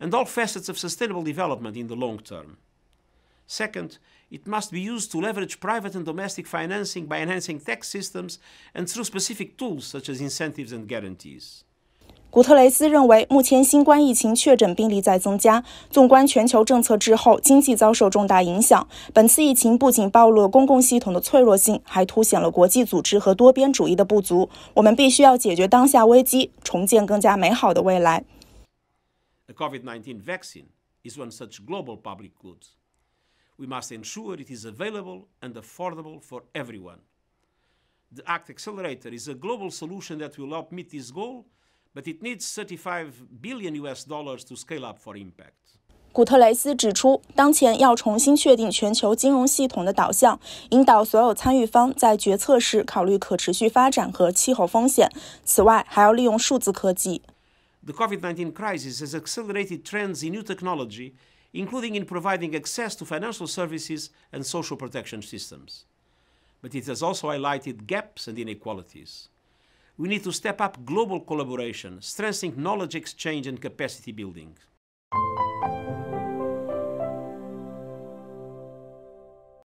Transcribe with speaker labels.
Speaker 1: and all facets of sustainable development in the long term. Second, it must be used to leverage private and domestic financing by enhancing tax systems and through specific tools such as incentives and guarantees.
Speaker 2: 古特雷斯认为，目前新冠疫情确诊病例在增加，纵观全球政策滞后，经济遭受重大影响。本次疫情不仅暴露了公共系统的脆弱性，还凸显了国际组织和多边主义的不足。我们必须要解决当下危机，重建更加美好的未来。
Speaker 1: a COVID 19 vaccine is one such global public good. We must ensure it is available and affordable for everyone. The ACT Accelerator is a global solution that will help meet this goal, but it needs 35 billion US dollars to scale up for impact.
Speaker 2: 古特雷斯指出，当前要重新确定全球金融系统的导向，引导所有参与方在决策时考虑可持续发展和气候风险。此外，还要利用数字科技。
Speaker 1: the COVID 19 crisis has accelerated trends in new technology, including in providing access to financial services and social protection systems. But it has also highlighted gaps and inequalities. We need to step up global collaboration, strengthening knowledge exchange and capacity building.